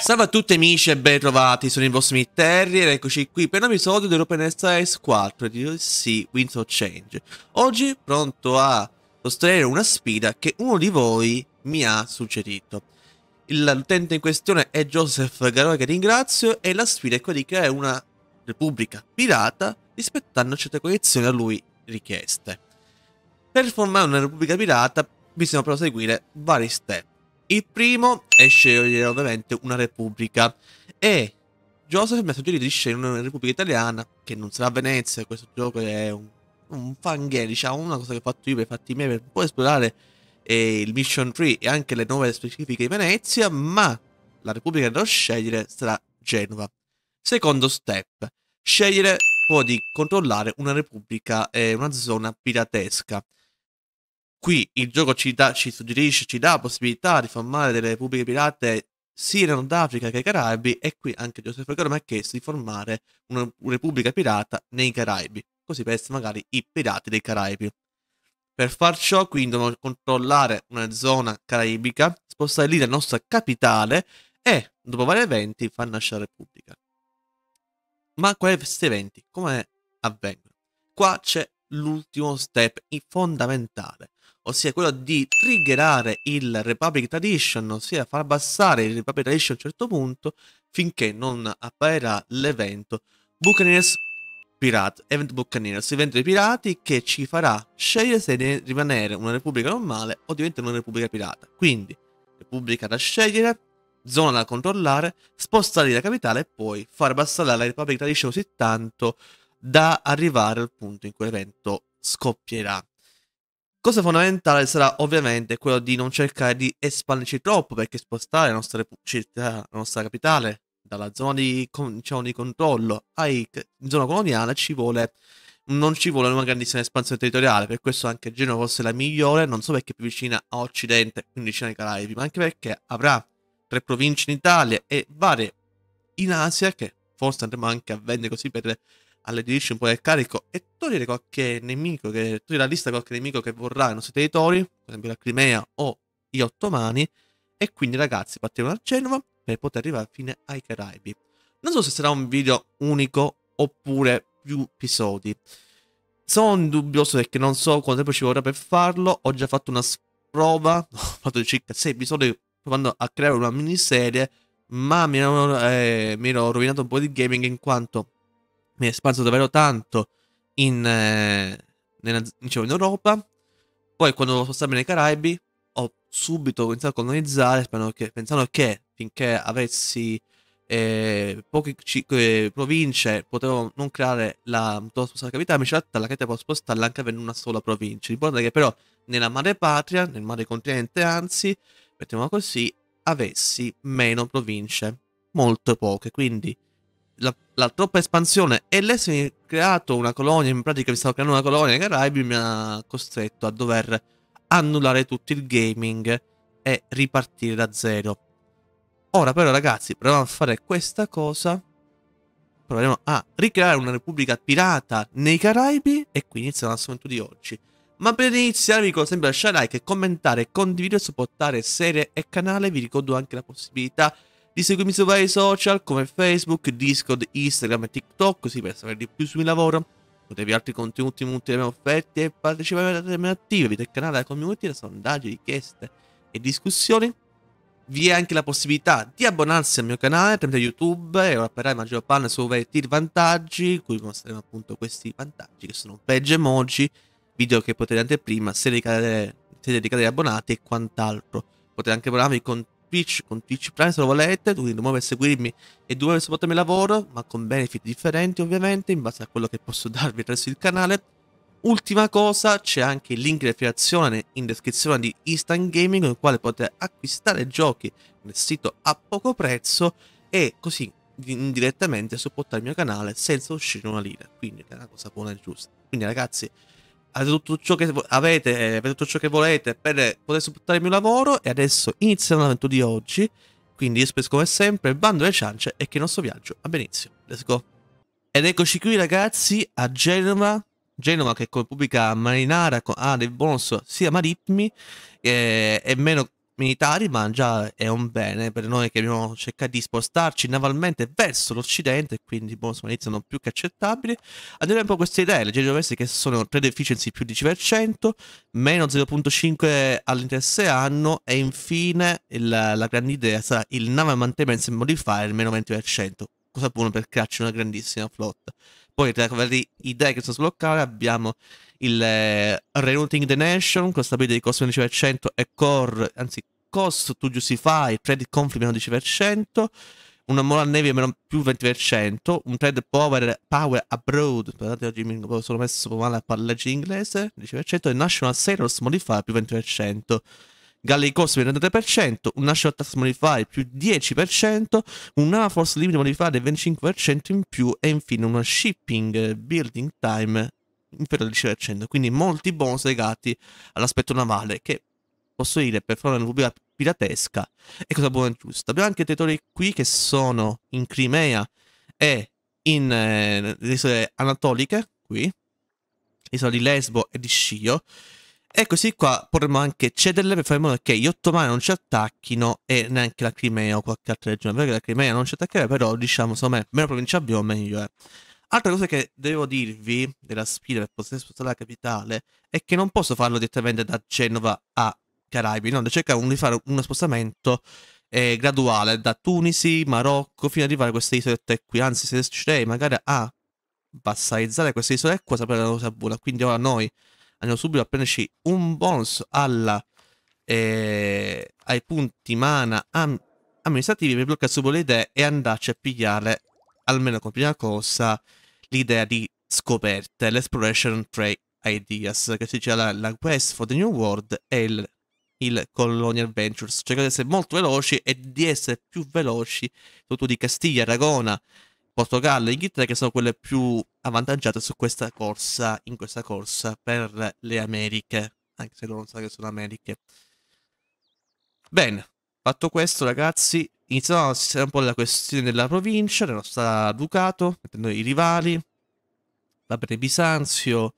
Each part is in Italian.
Salve a tutti amici e ben trovati, sono il vostro Mitterri ed eccoci qui per un episodio dell'Open dell'OpenSSS 4 di DLC Winds of Change. Oggi pronto a sostenere una sfida che uno di voi mi ha suggerito. L'utente in questione è Joseph Garoy che ringrazio e la sfida è quella di creare una repubblica pirata rispettando certe condizioni a lui richieste. Per formare una repubblica pirata bisogna però seguire vari step il primo è scegliere ovviamente una repubblica e Joseph mi ha suggerito di scegliere una repubblica italiana che non sarà Venezia, questo gioco è un, un fangame, diciamo una cosa che ho fatto io per fatti miei per poi esplorare eh, il Mission Tree e anche le nuove specifiche di Venezia, ma la repubblica che dovrò scegliere sarà Genova. Secondo step, scegliere poi di controllare una repubblica, eh, una zona piratesca. Qui il gioco ci, da, ci suggerisce, ci dà la possibilità di formare delle repubbliche pirate sia in Nord Africa che ai Caraibi e qui anche Giuseppe Caro mi ha chiesto di formare una repubblica pirata nei Caraibi, così per essere magari i pirati dei Caraibi. Per far ciò quindi dobbiamo controllare una zona caraibica, spostare lì la nostra capitale e dopo vari eventi far nascere la repubblica. Ma questi eventi come avvengono? Qua c'è l'ultimo step fondamentale, ossia quello di triggerare il Republic Tradition, ossia far abbassare il Republic Tradition a un certo punto finché non apparirà l'evento Buccaneers Pirate, Event Buccaneers, evento dei pirati che ci farà scegliere se rimanere una repubblica normale o diventare una repubblica pirata. Quindi, repubblica da scegliere, zona da controllare, spostare la capitale e poi far abbassare la Republic Tradition così tanto da arrivare al punto in cui l'evento scoppierà. Cosa fondamentale sarà ovviamente quello di non cercare di espanderci troppo perché spostare la nostra città, la nostra capitale, dalla zona di, diciamo, di controllo ai, in zona coloniale ci vuole, non ci vuole una grandissima espansione territoriale, per questo anche Genova forse la migliore, non solo perché è più vicina a Occidente, quindi vicina ai Caraibi, ma anche perché avrà tre province in Italia e varie in Asia che forse andremo anche a vendere così per alleggerisci un po' il carico e togliere qualche nemico, che, togliere la lista qualche nemico che vorrà i nostri territori, per esempio la Crimea o gli Ottomani, e quindi ragazzi partiamo dal Genova per poter arrivare fino ai Caraibi. Non so se sarà un video unico oppure più episodi. Sono dubbioso perché non so quanto tempo ci vorrà per farlo, ho già fatto una prova, ho fatto circa 6 episodi provando a creare una miniserie, ma mi ero, eh, mi ero rovinato un po' di gaming in quanto mi è espanso davvero tanto in, eh, nella, diciamo, in Europa. Poi quando sono stato nei Caraibi ho subito iniziato a colonizzare pensando che, pensando che finché avessi eh, poche eh, province potevo non creare la spostare capitale, invece in realtà la capitale può spostarla anche avendo una sola provincia. L'importante è che però nella madre patria, nel madre continente anzi, mettiamo così, avessi meno province, molto poche, quindi la, la, troppa espansione e l'essere creato una colonia, in pratica mi stavo creando una colonia nei Caraibi, mi ha costretto a dover annullare tutto il gaming e ripartire da zero. Ora però ragazzi, proviamo a fare questa cosa. Proviamo a ricreare una repubblica pirata nei Caraibi e qui inizia l'assomento di oggi. Ma per iniziare vi ricordo sempre lasciare like, commentare, condividere, supportare serie e canale. Vi ricordo anche la possibilità di di seguirmi sui vari social come Facebook, Discord, Instagram e TikTok, così per sapere di più sul mio lavoro, potervi altri contenuti multimedia offerti e partecipare alle mie attività del canale, alla community, da sondaggi, richieste e discussioni. Vi è anche la possibilità di abbonarsi al mio canale tramite YouTube e ora per la maggior parte su i vantaggi, in cui mostreremo appunto questi vantaggi che sono peggio emoji, video che potete anteprima, serie di, serie di abbonati e quant'altro. Potete anche abbonarvi con Twitch con Twitch Prime se lo volete, quindi non per seguirmi e due per il lavoro, ma con benefit differenti ovviamente in base a quello che posso darvi attraverso il canale. Ultima cosa, c'è anche il link di affiliazione in descrizione di Instant Gaming con il quale potete acquistare giochi nel sito a poco prezzo e così indirettamente supportare il mio canale senza uscire una linea, quindi è una cosa buona e giusta. Quindi ragazzi, tutto ciò che avete, per eh, tutto ciò che volete, per poter supportare il mio lavoro. E adesso iniziamo l'avvento di oggi. Quindi io spesso come sempre bando le ciance e che il nostro viaggio a benissimo. Let's go. Ed eccoci qui ragazzi a Genova. Genova che come pubblica Marinara ha ah, dei bonus sia marittimi eh, e meno militari, ma già è un bene per noi che abbiamo cercato di spostarci navalmente verso l'Occidente, quindi boh, insomma, iniziano più che accettabili. Andiamo un po' queste idee, le GWS che sono trade efficiency più 10%, meno 0.5 all'interesse anno e infine il, la grande idea sarà il naval maintenance modifier meno 20%, cosa buona per crearci una grandissima flotta poi tra idee che sono sbloccate abbiamo il eh, Rerouting the Nation, con stabilità di costo 11% e core, anzi cost to justify, trade conflict meno 10%, una mola navy meno più 20%, un trade power, power abroad, guardate oggi mi sono messo male a parlare inglese, 10%, e national sales modify più 20%. Galley Cost meno 33%, una Short Tax Modifier più 10%, una Force Limit Modifier del 25% in più e infine una Shipping eh, Building Time inferiore al 10%, quindi molti bonus legati all'aspetto navale che posso dire per fare una pubblica piratesca è cosa buona e giusta. Abbiamo anche territori qui che sono in Crimea e in eh, le isole anatoliche, qui, isola di Lesbo e di Scio, e così qua potremmo anche cederle per fare in modo che gli ottomani non ci attacchino e neanche la Crimea o qualche altra regione. Perché la Crimea non ci attaccherebbe, però diciamo, secondo me, meno provincia abbiamo, meglio è. Altra cosa che devo dirvi della sfida per poter spostare la capitale è che non posso farlo direttamente da Genova a Caraibi, no, devo cercare di fare uno spostamento eh, graduale da Tunisi, Marocco, fino ad arrivare a queste isolette qui. Anzi, se riuscirei magari a vassalizzare queste isole qua, saprei una cosa buona. Quindi ora noi andiamo subito a prenderci un bonus alla, eh, ai punti mana am amministrativi per bloccare subito le idee e andarci a pigliare almeno come prima cosa l'idea di scoperte, l'Exploration Tray Ideas, che si dice la, la, Quest for the New World e il, il Colonial Ventures. Cercate di essere molto veloci e di essere più veloci, soprattutto di Castiglia, Aragona Portogallo e Inghilterra che sono quelle più avvantaggiate su questa corsa, in questa corsa per le Americhe, anche se loro non sanno che sono Americhe. Bene, fatto questo ragazzi, iniziamo a sistemare un po' la questione della provincia, della nostra ducato, mettendo i rivali, va bene Bisanzio,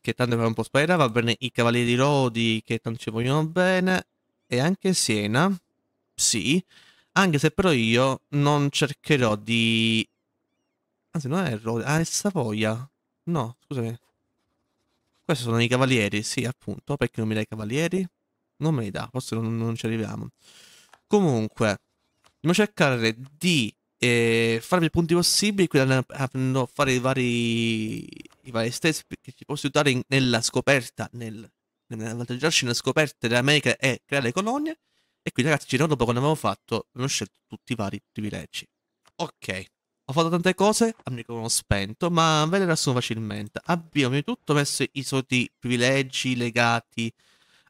che tanto è un po' spaventare, va bene i Cavalieri Rodi, che tanto ci vogliono bene, e anche Siena, sì, anche se però io non cercherò di Anzi, non è errore. Ah, è Savoia. No, scusami. Questi sono i cavalieri, sì, appunto. Perché non mi dai i cavalieri? Non me li dà, forse non, non ci arriviamo. Comunque, dobbiamo cercare di eh, fare più punti possibili, quindi no, fare i vari, i vari stessi che ci possono aiutare in, nella scoperta, nel, nel nella scoperta dell'America e creare le colonie. E qui ragazzi, ci dopo quando abbiamo fatto, abbiamo scelto tutti i vari privilegi. Ok. Ho fatto tante cose al microfono spento, ma ve le riassumo facilmente. Abbiamo di tutto messo i soliti privilegi legati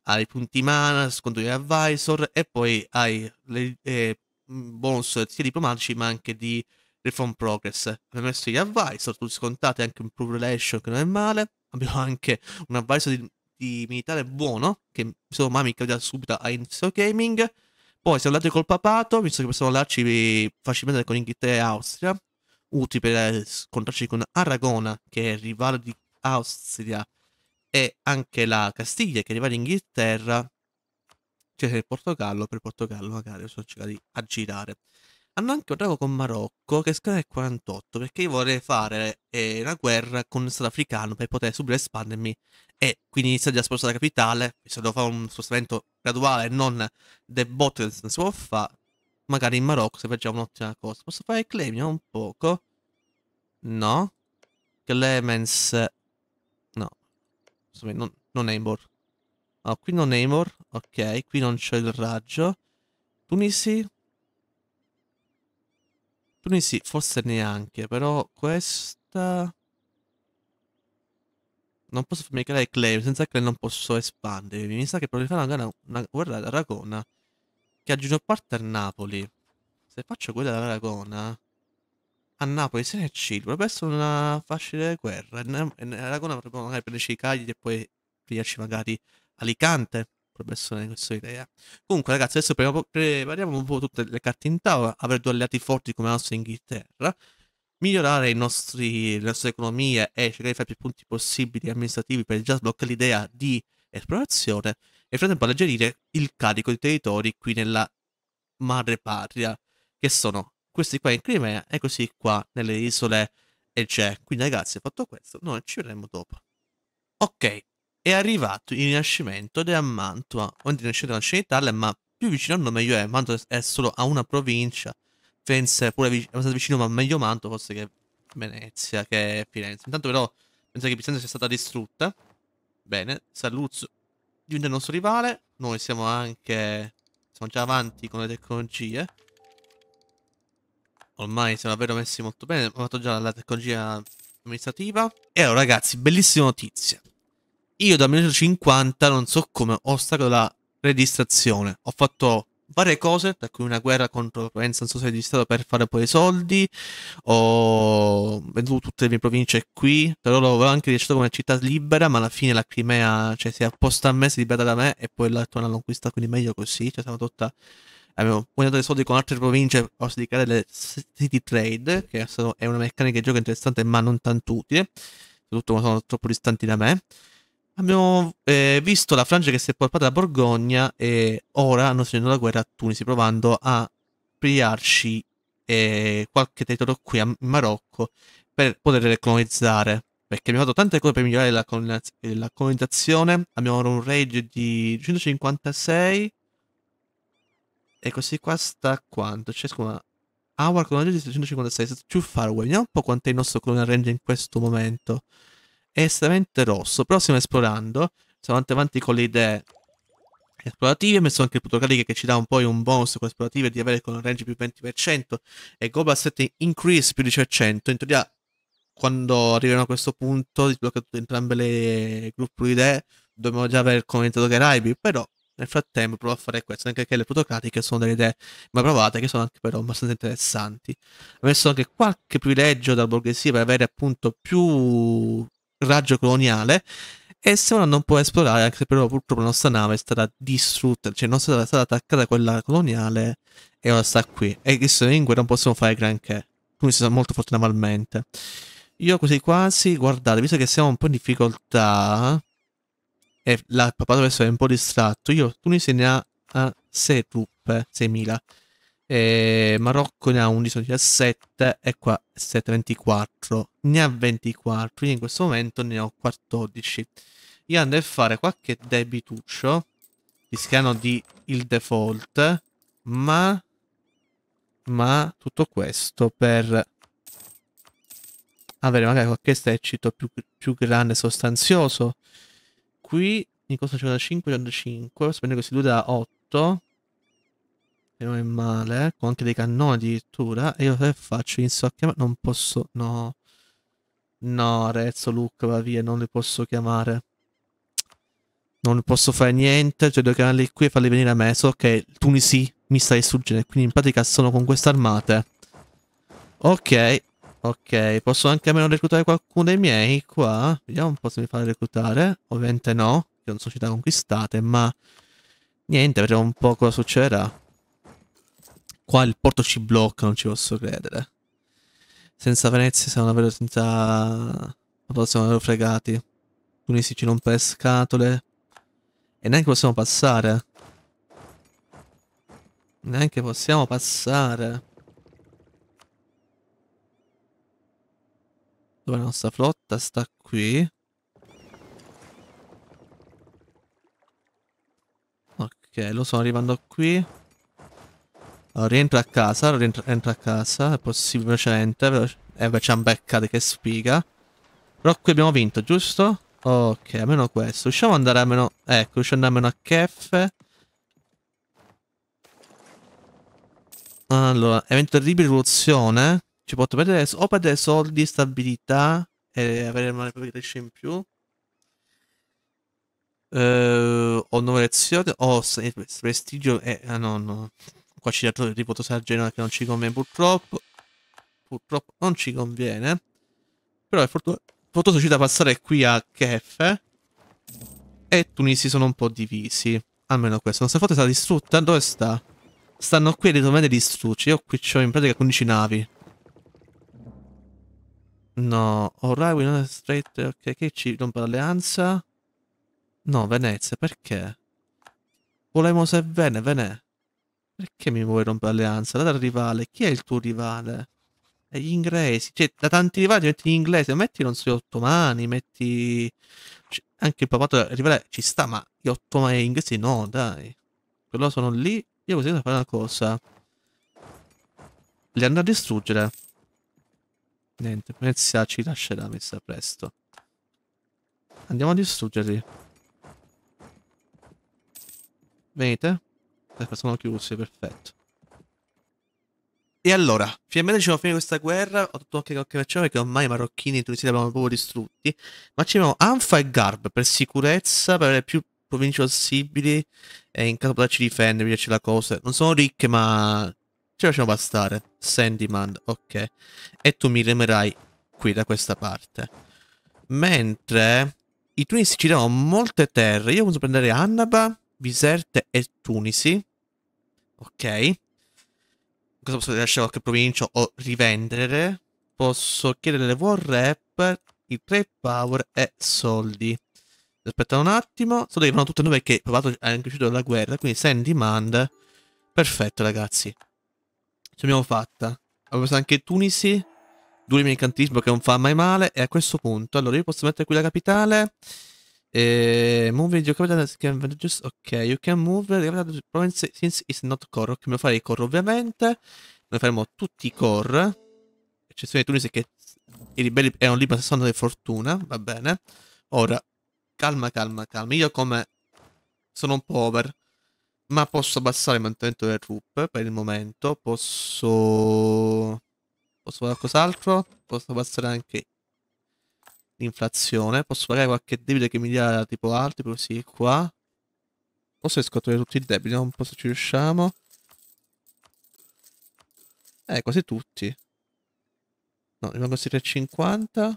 ai punti mana, secondo gli advisor, e poi ai le, eh, bonus sia diplomatici ma anche di Reform Progress. Abbiamo messo gli advisor, tutti scontati, anche un Prove Relation che non è male. Abbiamo anche un advisor di, di militare buono, che se non mai mi capita subito a inizio gaming. Poi siamo andati col papato, visto che possiamo andarci facilmente con Inghilterra e Austria. Uti per eh, scontrarci con Aragona, che è il rivale di Austria, e anche la Castiglia, che è rivale di Inghilterra, cioè il Portogallo, per Portogallo magari sono cercato di aggirare. Hanno anche un drago con Marocco che scala il 48 perché io vorrei fare eh, una guerra con il Stato africano per poter subito espandermi e quindi iniziare a spostare la capitale. Se devo fare un spostamento graduale, non del botto che si può fare, Magari in Marocco sarebbe già un'ottima cosa. Posso fare Clemia un poco? No. Clemens. No. Insomma, non, non Namor. Oh, qui non Namor. Ok, qui non c'è il raggio. Tunisi. Tunisi, forse neanche, però questa... Non posso farmi creare claim, senza claim non posso espandere. Mi sa che probabilmente una, una guerra ragona che a Gino Porta è Napoli. Se faccio quella dell'Aragona, a Napoli se ne C potrebbe essere una facile guerra. In, in magari prenderci i Cagli e poi prenderci magari Alicante. Potrebbe essere questa idea. Comunque, ragazzi, adesso prepariamo un po' tutte le carte in tavola. Avere due alleati forti come la nostra Inghilterra. Migliorare nostri, le nostre economie e cercare di fare più punti possibili amministrativi per già sbloccare l'idea di esplorazione nel frattempo alleggerire il carico di territori qui nella madre patria, che sono questi qua in Crimea e questi qua nelle isole e Quindi ragazzi, fatto questo, noi ci vedremo dopo. Ok, è arrivato il rinascimento ed è a Mantua, non il rinascimento nasce in Italia, ma più vicino al nome meglio è, Mantua è solo a una provincia, Firenze è pure vic- è vicino, ma meglio Mantua forse che Venezia, che Firenze. Intanto però penso che Picenza sia stata distrutta. Bene, Saluzzo diventa il nostro rivale. Noi siamo anche... Siamo già avanti con le tecnologie. Ormai siamo davvero messi molto bene. Abbiamo fatto già la tecnologia amministrativa. E allora ragazzi, bellissima notizia. Io da 1950 non so come ostacolo la registrazione. Ho fatto varie cose, tra cui una guerra contro Renzi, non so se è Stato per fare poi i soldi, ho venduto tutte le mie province qui, però l'ho anche recitato come città libera, ma alla fine la Crimea, cioè si è apposta a me, si è liberata da me e poi la torna alla conquista, quindi meglio così, cioè siamo tutta... Abbiamo guadagnato dei soldi con altre province, posso dedicare le city trade, che è una meccanica di gioco interessante ma non tanto utile, soprattutto quando sono troppo distanti da me. Abbiamo eh, visto la Francia che si è portata da Borgogna e ora hanno finito la guerra a Tunisi provando a pigliarci eh, qualche territorio qui a Marocco per poter colonizzare. Perché abbiamo fatto tante cose per migliorare la, colonizz- la colonizzazione. Abbiamo ora un range di 156 e così qua sta quanto? C'è cioè, scusa, Hour Colonial di è stato too far away. Vediamo un po' quanto è il nostro colonial range in questo momento è estremamente rosso. Però stiamo esplorando. Siamo andando avanti con le idee esplorative. Ho messo anche il punto carica che ci dà un po' un bonus con esplorative di avere con un range più 20% e global set increase più 10%. In teoria, quando arriveremo a questo punto, sbloccato entrambe le gruppo di idee, dobbiamo già aver commentato Caraibi. Però nel frattempo provo a fare questo, anche che le plutocratiche sono delle idee ma provate che sono anche però abbastanza interessanti. Ho messo anche qualche privilegio dal borghesia per avere appunto più raggio coloniale e se una non può esplorare, anche se però purtroppo la nostra nave è stata distrutta, cioè non è stata, è stata attaccata quella coloniale e ora sta qui. E visto in guerra non possono fare granché, quindi sono molto forti navalmente. Io così quasi, guardate, visto che siamo un po' in difficoltà e la, il papà adesso è un po' distratto, io Tunisia ne ha 6 truppe, 6.000. E Marocco ne ha 11, 17 e qua 724 ne ha 24, io in questo momento ne ho 14. Io andrei a fare qualche debituccio, rischiano di il default, ma, ma tutto questo per avere magari qualche esercito più, più grande e sostanzioso. Qui mi costa 55, 55, spendo questi due da 8, e non è male, eh, con anche dei cannoni addirittura, e io se faccio inizio a chiamare, non posso, no... No, Rezzo, Luke, va via, non li posso chiamare. Non posso fare niente, cioè devo chiamarli qui e farli venire a me. So che Tunisi mi sta distruggendo, quindi in pratica sono con queste armate. Ok, ok, posso anche almeno reclutare qualcuno dei miei qua. Vediamo un po' se mi fa reclutare. Ovviamente no, che sono società conquistate, ma... Niente, vedremo un po' cosa succederà. Qua il porto ci blocca, non ci posso credere. Senza Venezia siamo davvero senza... Siamo davvero fregati. Tunisi ci rompe le scatole. E neanche possiamo passare. Neanche possiamo passare. Dove la nostra flotta sta qui. Ok, lo sono arrivando qui. Allora, rientra a casa, rientra, entra a casa, è possibile velocemente, veloce, e invece hanno beccato che sfiga. Però qui abbiamo vinto, giusto? Ok, almeno questo. Riusciamo ad andare almeno... Ecco, riusciamo ad andare almeno a KF. Allora, evento terribile rivoluzione. Ci può perdere, o perdere soldi, stabilità e avere una progression in più. Uh, o nuove lezioni, ho prestigio eh, Ah no, no. Qua ci ha ripotato Sargeno che non ci conviene purtroppo. Purtroppo non ci conviene. Però è fortuna. fortunoso ci da passare qui a Kef. E Tunisi sono un po' divisi. Almeno questo. La nostra flotta è stata distrutta. Dove sta? Stanno qui eventualmente distrutti. Io qui ho in pratica 15 navi. No. Oraiwi non è straight. Ok, che ci rompe l'alleanza? No, Venezia, perché? Volemo se vene, vene. Perché mi vuoi rompere l'alleanza? Data al rivale, chi è il tuo rivale? È gli inglesi. Cioè, da tanti rivali metti gli inglesi, metti non so gli ottomani, metti... Cioè, anche il papato rivale ci sta, ma gli ottomani inglesi no, dai. Quello sono lì. Io così fare una cosa. Li andrò a distruggere. Niente, Venezia ci lascerà messa presto. Andiamo a distruggerli. Venite. Ecco, sono chiusi, perfetto. E allora, finalmente ci siamo fine questa guerra, ho tutto anche qualche facciamo perché ormai i marocchini e i tunisini abbiamo proprio distrutti, ma ci abbiamo Anfa e Garb per sicurezza, per avere più province possibili e in caso poterci difendere, piace la cosa. Non sono ricche ma ci facciamo bastare. Sandyman, ok. E tu mi remerai qui da questa parte. Mentre i tunisi ci danno molte terre, io posso prendere Annaba Biserte e Tunisi. Ok. Cosa posso lasciare qualche provincia o rivendere? Posso chiedere le war rap, i trade power e soldi. Aspetta un attimo. Solo che vanno tutte e due perché provato è cresciuto dalla guerra. Quindi send demand. Perfetto, ragazzi. Ce l'abbiamo fatta. Abbiamo preso anche Tunisi. Due incantismo che non fa mai male. E a questo punto, allora io posso mettere qui la capitale. Uh, moving your capital can just ok you can move the capital province since it's not core ok, fare farei core ovviamente noi faremo tutti i core eccezione di Tunisi che i ribelli erano lì ma sono di fortuna va bene ora calma calma calma io come sono un po' over ma posso abbassare il mantenimento del RUP per il momento posso posso fare qualcos'altro posso abbassare anche l'inflazione, posso pagare qualche debito che mi dia tipo altri, così qua. Posso riscottare tutti i debiti, non posso ci riusciamo. Eh, quasi tutti. No, rimangono 3,50.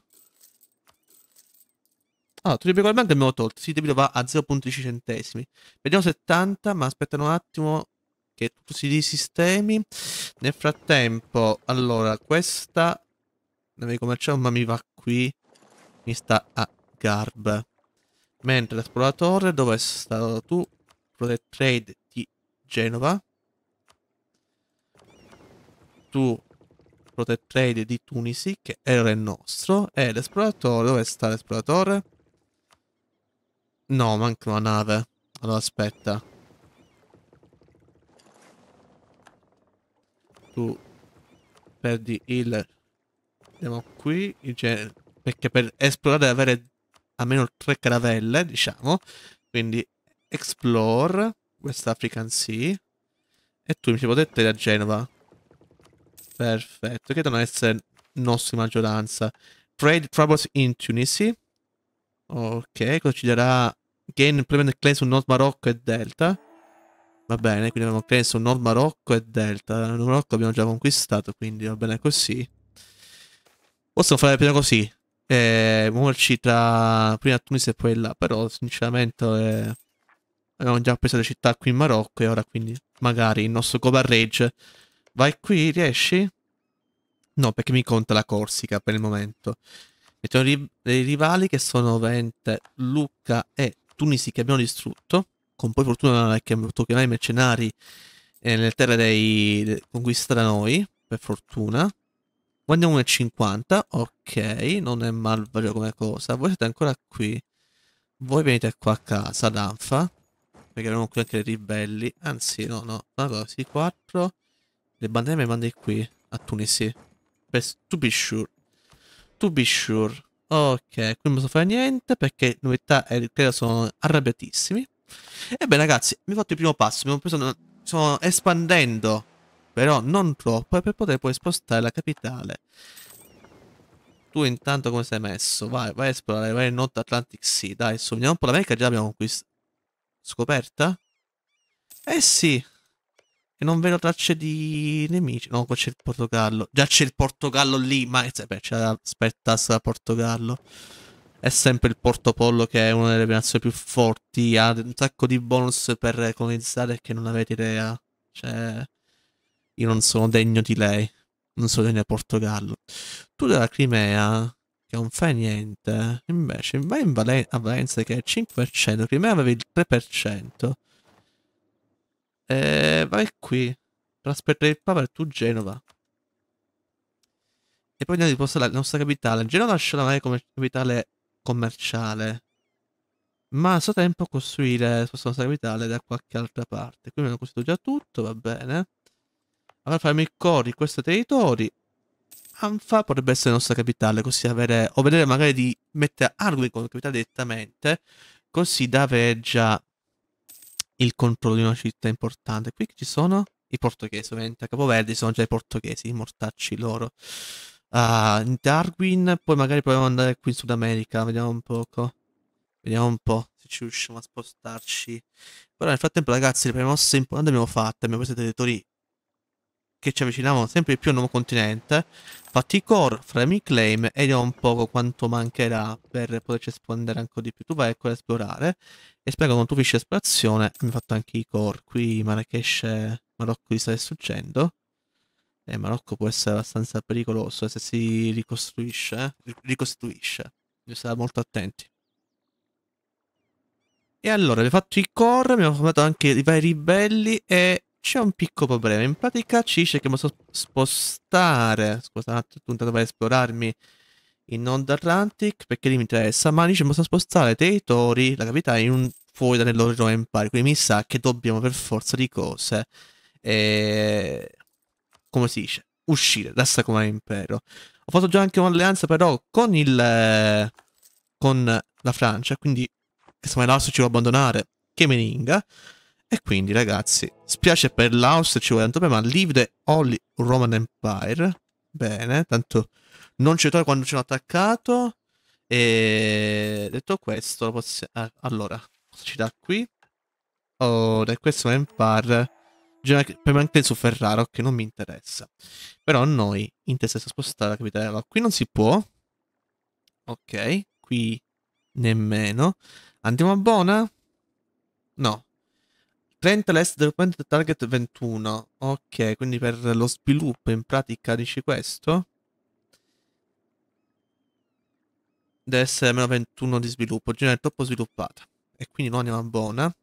Ah, tu al banco abbiamo tolto. Sì, il debito va a 0,10 centesimi. Vediamo 70, ma aspetta un attimo che tutto si risistemi. Nel frattempo, allora, questa... Nave commerciale, ma mi va qui sta a Garb. Mentre l'esploratore, dove sei stato tu? Project Trade di Genova. Tu, Project Trade di Tunisi, che era il nostro. E l'esploratore, dove sta l'esploratore? No, manca una nave. Allora aspetta. Tu perdi il... Andiamo qui, il genere perché per esplorare deve avere almeno tre caravelle, diciamo. Quindi explore West African Sea. E tu mi ci potete a Genova. Perfetto, che devono essere nostri maggioranza. Trade troubles in Tunisia. Ok, cosa ci darà? Gain implement claim su North Marocco e Delta. Va bene, quindi abbiamo claim su North Marocco e Delta. Nord Marocco abbiamo già conquistato, quindi va bene così. Possiamo fare prima così eh, muoverci tra prima Tunisia e poi là, però sinceramente eh, abbiamo già preso le città qui in Marocco e ora quindi magari il nostro Cobar vai qui, riesci? No, perché mi conta la Corsica per il momento. Mettiamo i, i rivali che sono ovviamente Lucca e Tunisi che abbiamo distrutto, con poi fortuna che abbiamo potuto chiamare i mercenari eh, nelle terre dei, conquista da noi, per fortuna. Guardiamo 1,50. Ok, non è malvagio come cosa. Voi siete ancora qui. Voi venite qua a casa, Danfa. Perché abbiamo qui anche i ribelli. Anzi, no, no. Allora, sì, 4. Le bandiere mi mandi qui, a Tunisi. Per, to be sure. To be sure. Ok, qui non posso fare niente perché novità eh, credo sono arrabbiatissimi. Ebbene ragazzi, mi ho fatto il primo passo, mi sono, sono espandendo però non troppo, per poter poi spostare la capitale. Tu intanto come sei messo? Vai, vai a esplorare, vai in North Atlantic Sea, dai, su, vediamo un po' l'America, già l'abbiamo qui scoperta? Eh sì, e non vedo tracce di nemici. No, qua c'è il Portogallo. Già c'è il Portogallo lì, ma beh, c'è la spettassa Portogallo. È sempre il Portopollo che è una delle nazioni più forti. Ha un sacco di bonus per eh, colonizzare che non avete idea. Cioè, io non sono degno di lei, non sono degno di Portogallo. Tu della Crimea, che non fai niente, invece vai in Valen a Valenza che è il 5%, Crimea aveva il 3%, e vai qui, per aspettare il Papa e tu Genova. E poi andiamo di posto alla nostra capitale. Genova lascia la mai come capitale commerciale. Ma a suo tempo costruire la nostra capitale da qualche altra parte. Qui mi hanno costruito già tutto, va bene. Allora faremo il core di questi territori. Anfa potrebbe essere la nostra capitale, così avere, o vedere magari di mettere Arguin come capitale direttamente, così da avere già il controllo di una città importante. Qui ci sono i portoghesi, ovviamente a Capoverdi sono già i portoghesi, i mortacci loro. Uh, in Darwin, poi magari proviamo ad andare qui in Sud America, vediamo un poco. Vediamo un po' se ci riusciamo a spostarci. Però nel frattempo ragazzi le prime mosse importanti abbiamo fatte, abbiamo questi territori che ci avvicinavano sempre di più al nuovo continente, fatti i core, frame claim ed è un poco quanto mancherà per poterci espandere ancora di più. Tu vai ancora a esplorare e spero che quando tu finisci l'esplorazione mi fatto anche i core. Qui Marrakesh, Marocco gli sta succedendo. E Marocco può essere abbastanza pericoloso eh, se si ricostruisce. Eh. Ricostituisce. Bisogna stare molto attenti. E allora abbiamo fatto i core, abbiamo formato anche i vari ribelli e c'è un piccolo problema. In pratica ci dice che posso spostare. Scusate, appunto dovrei esplorarmi in Nord Atlantic perché lì mi interessa. Ma dice che posso spostare territori, la capitale, in un, fuori dalle loro empire. Quindi mi sa che dobbiamo per forza di cose. Eh, come si dice? Uscire da Sacoma Impero. Ho fatto già anche un'alleanza, però, con il. Eh, con la Francia. Quindi, insomma, l'asso ci vuole abbandonare. Che meninga. E quindi ragazzi, spiace per l'Austria, ci vuole tanto bene, ma livide Holy Roman Empire. Bene, tanto non ci ritorno quando ci hanno attaccato. E detto questo, possiamo... Ah, allora, cosa ci dà qui? Oh, da questo Empire... Permanente su Ferrara, che non mi interessa. Però a noi interessa spostare la capitale. Allora, qui non si può. Ok, qui nemmeno. Andiamo a Bona? No, 30 l'est del componente target 21. Ok, quindi per lo sviluppo in pratica dici questo? Deve essere meno 21 di sviluppo, Gina troppo sviluppata. E quindi non andiamo a buona.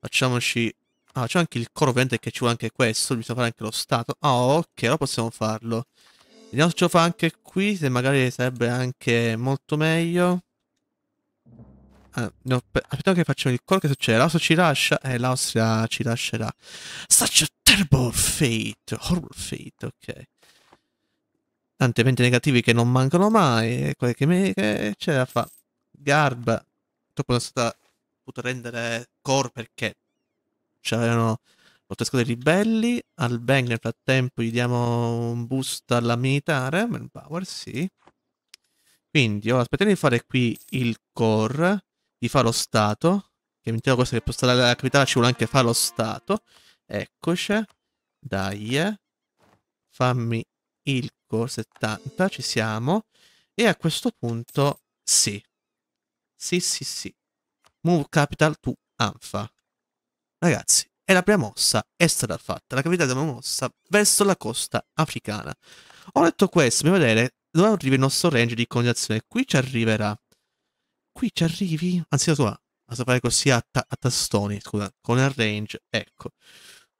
Facciamoci... Ah, c'è anche il coro ovviamente che ci vuole anche questo, bisogna fare anche lo stato. Ah, ok, ora possiamo farlo. Vediamo se ce lo fa anche qui, se magari sarebbe anche molto meglio. Eh, no, aspettiamo che facciamo il call che succede. L'Austria ci lascia. Eh, l'Austria ci lascerà. Such a terrible fate. Horrible fate, ok. Tanti eventi negativi che non mancano mai. Eh, Quelle che mi... che ce la fa. Garb. Dopo non è stata potuta rendere core perché c'erano lottesco dei ribelli. Al Bang nel frattempo gli diamo un boost alla militare. Manpower, sì. Quindi ora aspettiamo di fare qui il core di fa lo Stato. Che mettiamo questa che può stare la capitale, ci vuole anche fare lo Stato. Eccoci. Dai. Eh. Fammi il core 70, ci siamo. E a questo punto sì. Sì, sì, sì. Move capital to Anfa. Ragazzi, è la prima mossa è stata fatta. La capitale della mossa verso la costa africana. Ho detto questo, dobbiamo vedere dove arriva il nostro range di colonizzazione. Qui ci arriverà qui ci arrivi? Anzitutto, la sapere così a, ta- a tastoni, scusa, con il range, ecco.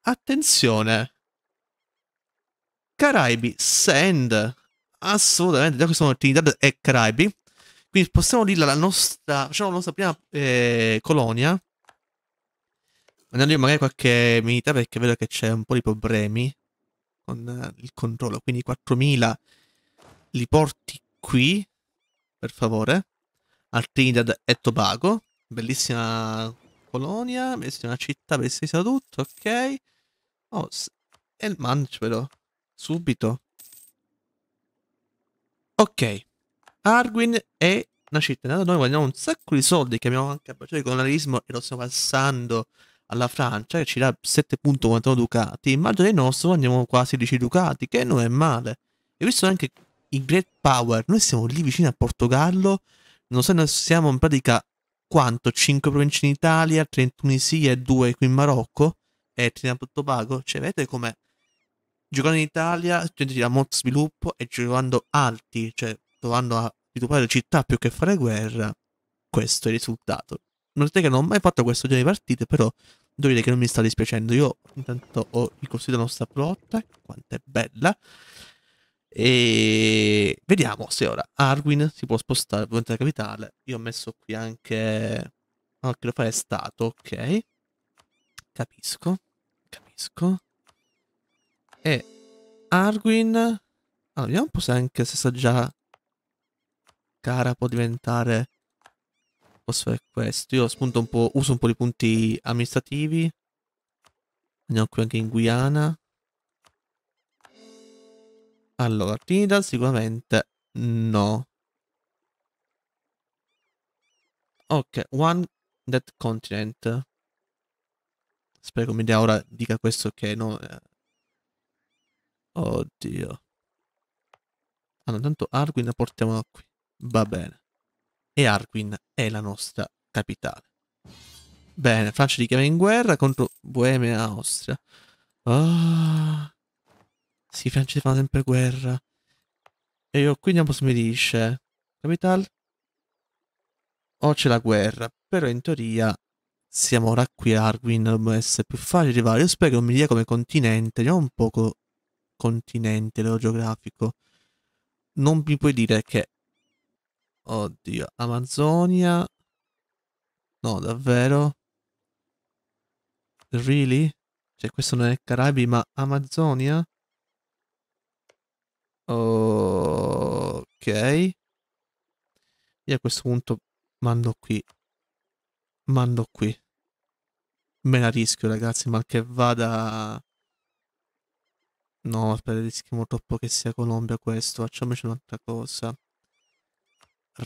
Attenzione! Caraibi, Sand, assolutamente, già questa sono Trinidad e Caraibi, quindi possiamo dirla la nostra, facciamo la nostra prima eh, colonia, andiamo io magari qualche militare perché vedo che c'è un po' di problemi con eh, il controllo, quindi 4000 li porti qui, per favore al Trinidad e Tobago. Bellissima colonia, bellissima città, bellissima tutto, ok. Oh, e mangiamelo. Subito. Ok. Arwin è una città. Noi guadagniamo un sacco di soldi che abbiamo anche abbracciato di colonialismo e lo stiamo passando alla Francia che ci dà 7.41 ducati. immagino maggio dei nostri guadagniamo quasi 10 ducati, che non è male. E visto anche i Great Power, noi siamo lì vicino a Portogallo non so se siamo in pratica quanto 5 province in Italia, 3 in Tunisia e 2 qui in Marocco e Trinidad Tobago, cioè vedete come giocando in Italia gente ha molto sviluppo e giocando alti, cioè provando a sviluppare le città più che fare guerra, questo è il risultato. Notate che non ho mai fatto questo genere di partite, però devo dire che non mi sta dispiacendo. Io intanto ho il ricostruito la nostra flotta, quanto è bella. E vediamo se ora Arwin si può spostare durante la capitale. Io ho messo qui anche... Ah, che lo fa è stato, ok. Capisco, capisco. E Arwin... Allora, vediamo un po' se anche se sta già... Cara può diventare... Posso fare questo. Io spunto un po', uso un po' di punti amministrativi. Andiamo qui anche in Guyana. Allora, Trinidad sicuramente no. Ok, One That Continent. Spero mi dia ora dica questo che no. Eh. Oddio. Allora, intanto Arquin portiamola qui. Va bene. E Arquin è la nostra capitale. Bene, Francia dichiara in guerra contro Boemia e Austria. Oh. Sì, i francesi fanno sempre guerra. E io qui andiamo smilisce. Capital? O c'è la guerra. Però in teoria siamo ora qui a Arguin. Dobbiamo essere più facile arrivare. Io spero che non mi dia come continente. Vediamo un poco continente, lo geografico. Non mi puoi dire che... Oddio, Amazonia... No, davvero? Really? Cioè, questo non è Caraibi, ma Amazonia? Ok. Io a questo punto mando qui. Mando qui. Me la rischio, ragazzi, ma che vada... No, aspetta, rischiamo troppo che sia Colombia questo. Facciamoci un'altra cosa.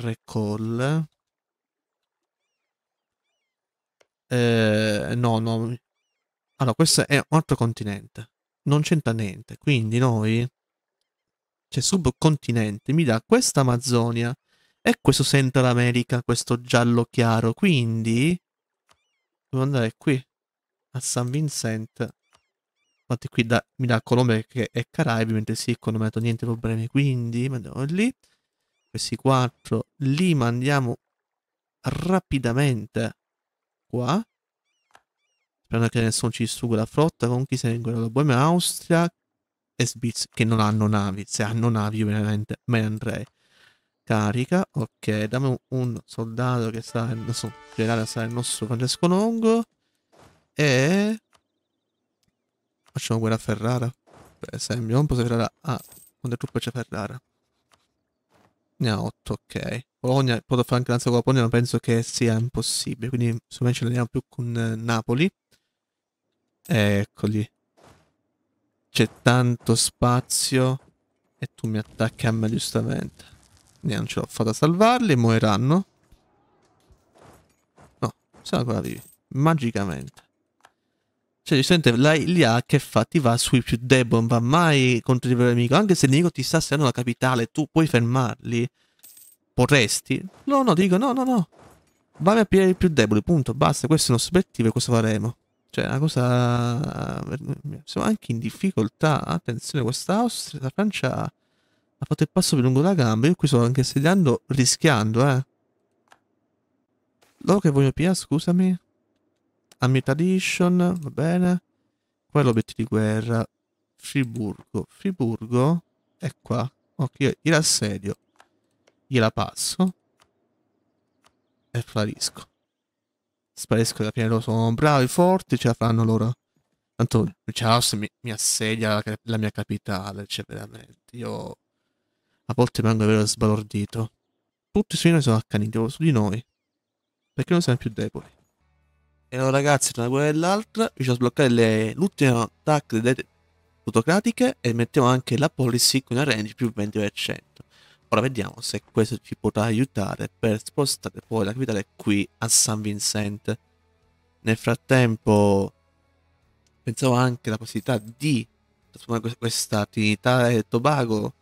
Recall. Eh, no, no. Allora, questo è un altro continente. Non c'entra niente. Quindi noi cioè subcontinente, mi dà questa Amazzonia e questo Central America, questo giallo chiaro. Quindi devo andare qui a San Vincent. Infatti qui da, mi dà Colombia e Caraibi, mentre sì, non mi niente problemi. Quindi mandiamo lì. Questi quattro li mandiamo rapidamente qua. Sperando che nessuno ci sugga la flotta. Con chi se ne guarda la Boemia Austria, Sbits che non hanno navi. Se hanno navi, veramente me ne andrei. Carica, ok, dammi un soldato che sta il nostro generale, sarà il nostro Francesco Longo. E facciamo guerra a Ferrara, per esempio. Non posso Ferrara. Ah, quante truppe c'è Ferrara? Ne ha 8, ok. Polonia, potrò fare anche l'anza con la Polonia, ma penso che sia impossibile. Quindi, secondo me, ce ne andiamo più con eh, Napoli. Eccoli. C'è tanto spazio e tu mi attacchi a me giustamente. non ce l'ho fatta a salvarli, muoiranno. No, se ancora vivi. Magicamente. Cioè, giustamente l'IA che fa ti va sui più deboli, non va mai contro il nemico. Anche se il nemico ti sta assediando la capitale, tu puoi fermarli. Potresti? No, no, ti dico no, no, no. Vai a pigliare i più deboli, punto, basta. Queste sono il nostro e questo faremo. Cioè, una cosa... Eh, siamo anche in difficoltà. Attenzione, questa Austria, la Francia ha fatto il passo più lungo la gamba. Io qui sto anche sediando, rischiando, eh. Loro che voglio Pia, scusami. Ambientation, va bene. Qua è l'obiettivo di guerra. Friburgo. Friburgo è qua. Ok, gliela assedio. Gliela passo. E flarisco spariscono da pieno. sono bravi, forti, ce la fanno loro. Tanto Chaos mi, mi assedia la, la, mia capitale, cioè veramente. Io a volte vengo davvero sbalordito. Tutti su di noi sono accaniti, su di noi. Perché non siamo più deboli. E allora ragazzi, tra una guerra e l'altra, riusciamo a sbloccare le, l'ultima attack delle autocratiche e mettiamo anche la policy con una range più 20%. Ora vediamo se questo ci potrà aiutare per spostare poi la capitale qui a San Vincent. Nel frattempo pensavo anche alla possibilità di trasformare questa Trinità e Tobago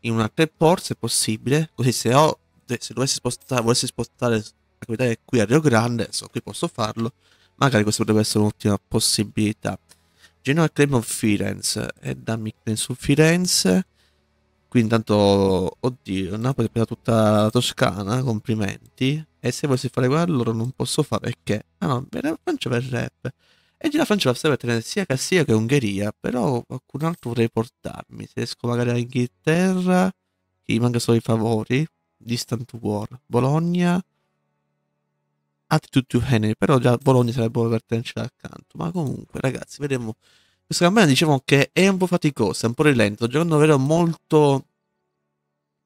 in una tre port se possibile, così se ho se dovessi spostare, volessi spostare la capitale qui a Rio Grande, so qui posso farlo, magari questa potrebbe essere un'ultima possibilità. Genoa Clemon Firenze e eh, dammi Clemon su Firenze Qui intanto, oddio, Napoli per tutta la Toscana, complimenti. E se volessi fare quello, allora non posso fare perché. Ah no, bene, la Francia verrebbe. E già la Francia la serve tenere sia Cassia che Ungheria, però qualcun altro vorrei portarmi. Se riesco magari a Inghilterra, che gli manca solo i favori, Distant War, Bologna, Attitude to Henry, però già Bologna sarebbe per tenerci accanto. Ma comunque, ragazzi, vedremo questa campagna diciamo che è un po' faticosa, è un po' rilento, giocando davvero molto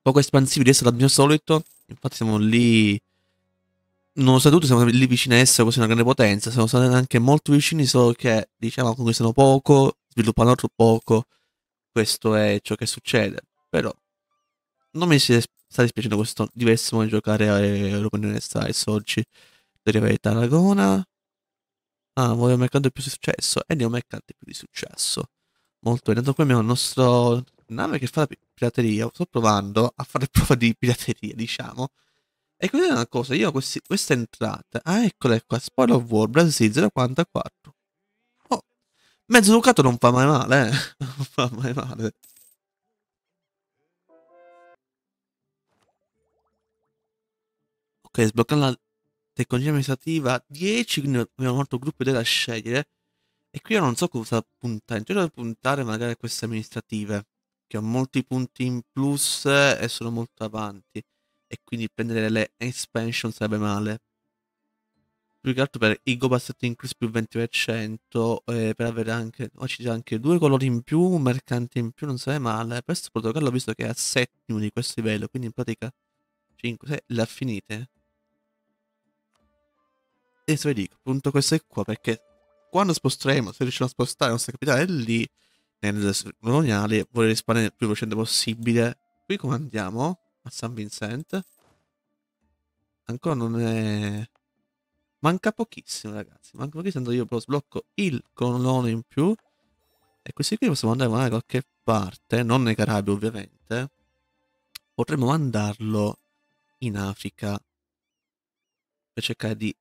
poco espansivi di essere al mio solito. Infatti siamo lì, nonostante tutto siamo lì vicini a essere così una grande potenza, siamo stati anche molto vicini, solo che diciamo conquistano poco, sviluppano altro poco, questo è ciò che succede. Però non mi sta dispiacendo questo diverso modo di giocare a European United Styles oggi. Deriva di Tarragona, Ah, voglio un mercante più successo. E ne ho un mercante più di successo. Molto bene. Tanto abbiamo il nostro nave che fa la pirateria. Sto provando a fare prova di pirateria, diciamo. E quindi è una cosa, io questi, queste entrate... Ah, eccole qua. Spoiler of War, Brasil 044. Oh, mezzo ducato non fa mai male, eh. Non fa mai male. Ok, sbloccando la tecnologia amministrativa 10, quindi abbiamo molto gruppo da scegliere. E qui io non so cosa puntare, devo puntare magari a queste amministrative, che ho molti punti in plus e sono molto avanti, e quindi prendere le expansion sarebbe male. Più che altro per i Go Basset Increase più 20%, eh, per avere anche, oh, ci sono anche due colori in più, un mercante in più, non sarebbe male. Questo protocollo visto che è a 7 di questo livello, quindi in pratica 5, 6, l'ha finite. E se vedi, appunto questo è qua, perché quando sposteremo, se riusciamo a spostare la nostra capitale lì, nel coloniale, vorrei risparmiare il più velocemente possibile. Qui come andiamo? A San Vincent. Ancora non è... Manca pochissimo, ragazzi. Manca pochissimo, io però sblocco il colono in più. E questi qui possiamo andare da qualche parte, non nei Caraibi ovviamente. Potremmo mandarlo in Africa per cercare di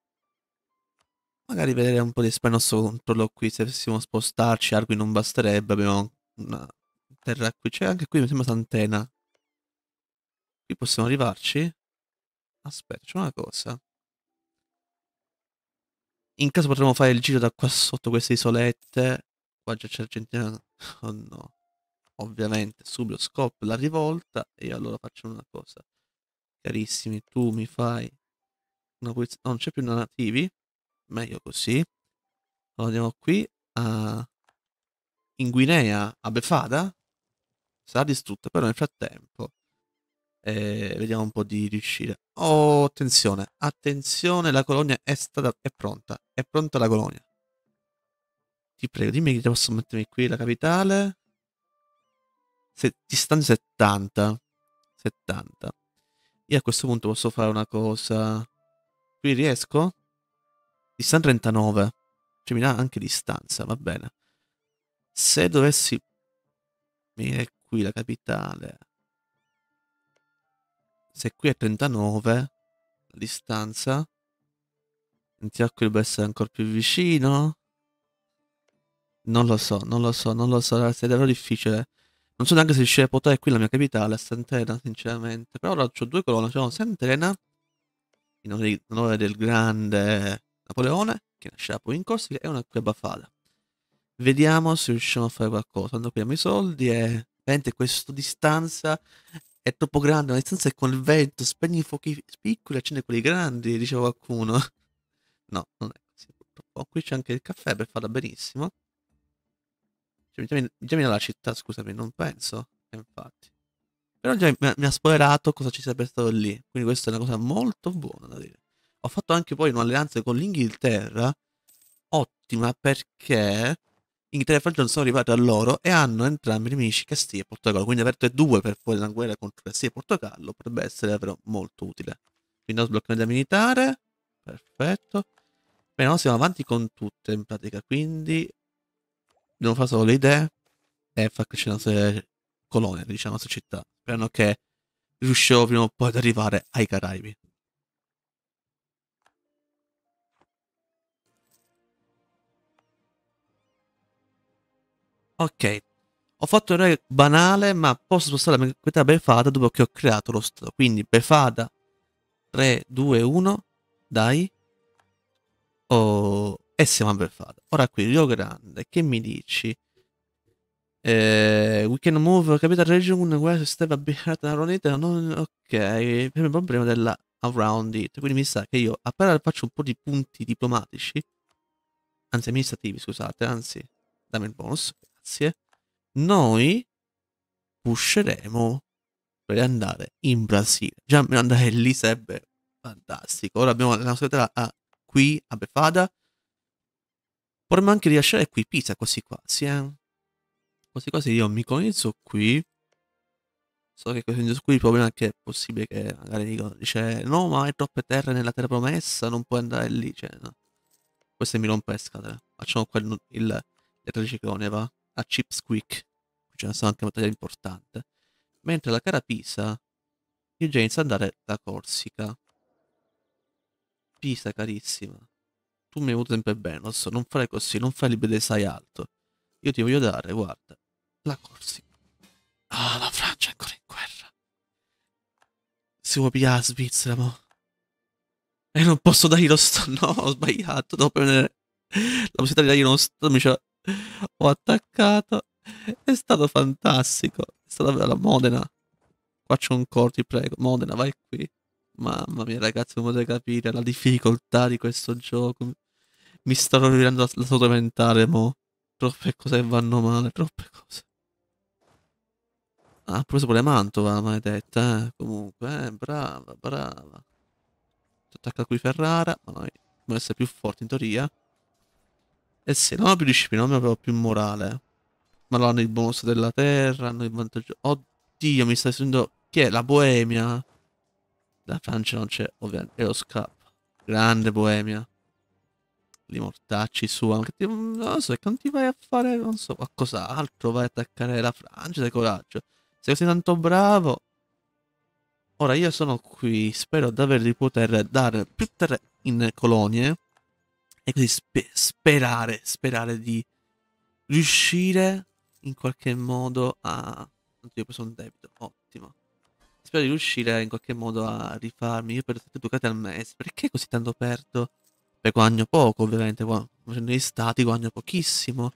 Magari vedere un po' di il nostro controllo qui, se possiamo spostarci, Arqui non basterebbe, abbiamo una terra qui. C'è anche qui, mi sembra Santena. Qui possiamo arrivarci? Aspetta, c'è una cosa. In caso potremmo fare il giro da qua sotto queste isolette. Qua già c'è Argentina. Oh no. Ovviamente, subito scop la rivolta e io allora faccio una cosa. Carissimi, tu mi fai una non c'è più nativi meglio così. Allora andiamo qui a... in Guinea, a Befada. Sarà distrutta, però nel frattempo eh, vediamo un po' di riuscire. Oh, attenzione, attenzione, la colonia è stata è pronta, è pronta la colonia. Ti prego, dimmi che posso mettermi qui la capitale. Se, ti 70. 70. Io a questo punto posso fare una cosa. Qui riesco? Distanza 39. Cioè mi dà anche distanza, va bene. Se dovessi venire qui la capitale. Se qui è 39 la distanza. Antioch dovrebbe essere ancora più vicino. Non lo so, non lo so, non lo so, ragazzi, è davvero difficile. Non so neanche se riuscire a portare qui la mia capitale, a Santena, sinceramente. Però ora ho due colonne, cioè Santena, in onore del grande Napoleone, che nascerà poi in Corsica, è una qui a Vediamo se riusciamo a fare qualcosa. Andiamo i soldi e veramente questa distanza è troppo grande, La distanza è con il vento, spegni i fuochi piccoli, accende quelli grandi, diceva qualcuno. No, non è così purtroppo. Qui c'è anche il caffè per farla benissimo. Cioè, già, mi, già mi la città, scusami, non penso. Eh, infatti. Però già mi, mi ha spoilerato cosa ci sarebbe stato lì. Quindi questa è una cosa molto buona da dire ho fatto anche poi un'alleanza con l'Inghilterra, ottima perché Inghilterra e Francia non sono arrivati a loro e hanno entrambi nemici Castiglia e Portogallo, quindi avere due per fuori una guerra contro Castiglia e Portogallo potrebbe essere davvero molto utile. Quindi ho sbloccato militare, perfetto. Bene, no, siamo avanti con tutte in pratica, quindi dobbiamo fare solo le idee e far crescere le nostre colonie, diciamo, le nostre città. Sperano che riusciamo prima o poi ad arrivare ai Caraibi. Ok, ho fatto un errore banale, ma posso spostare la mia proprietà befada dopo che ho creato lo stato. Quindi befada 3, 2, 1, dai. Oh, e siamo a befada. Ora qui, Rio Grande, che mi dici? Eh, we can move capital region where step a bit around it. Non, ok, per il problema della around it. Quindi mi sa che io appena faccio un po' di punti diplomatici, anzi amministrativi, scusate, anzi, dammi il bonus grazie, noi usceremo per andare in Brasile. Già andare lì sarebbe fantastico. Ora abbiamo la nostra terra ah, qui a Befada. Potremmo anche rilasciare qui Pisa, così quasi. Eh. Quasi quasi io mi colonizzo qui. So che questo qui il problema è che è possibile che magari dicono, dice no ma hai troppe terre nella terra promessa, non puoi andare lì, cioè no. Questo mi rompe le scatole. Facciamo qua il, il, le tre va a Chipsquick, ce ne sono anche materiale importante, mentre la cara Pisa io già inizia ad andare da Corsica. Pisa, carissima, tu mi hai voluto sempre bene, lo so, non fare così, non fare libri sai alto. Io ti voglio dare, guarda, la Corsica. Ah, la Francia è ancora in guerra. Si vuole pigliare la Svizzera, mo'. E non posso dargli lo sto... No, ho sbagliato. Devo prendere la possibilità di dargli uno sto... Mi dice ho attaccato. È stato fantastico. È stata bella Modena. Qua c'è un corti, prego. Modena, vai qui. Mamma mia, ragazzi, come potete capire la difficoltà di questo gioco. Mi sto rovinando la, la mentale, mo. Troppe cose vanno male, troppe cose. Ah, ha preso pure Mantova, maledetta, eh. Comunque, eh, brava, brava. Attacca qui Ferrara, ma noi dobbiamo essere più forti in teoria. E eh se non ho più disciplina, non avevo più morale. Ma loro hanno il bonus della terra, hanno il vantaggio... Oddio, mi stai sentendo... Chi è? La Boemia? La Francia non c'è, ovviamente. E lo scappa. Grande Boemia. Li mortacci su, anche... Non so, che non ti vai a fare, non so, qualcos'altro. Vai a attaccare la Francia, dai coraggio. Sei così tanto bravo. Ora io sono qui, spero davvero di poter dare più terre in colonie e così spe sperare, sperare di riuscire in qualche modo a... Tanto io ho un debito, ottimo. Spero di riuscire in qualche modo a rifarmi. Io perdo 7 ducati al mese. Perché così tanto perdo? Beh, guadagno poco, ovviamente. Facendo gli stati guadagno pochissimo.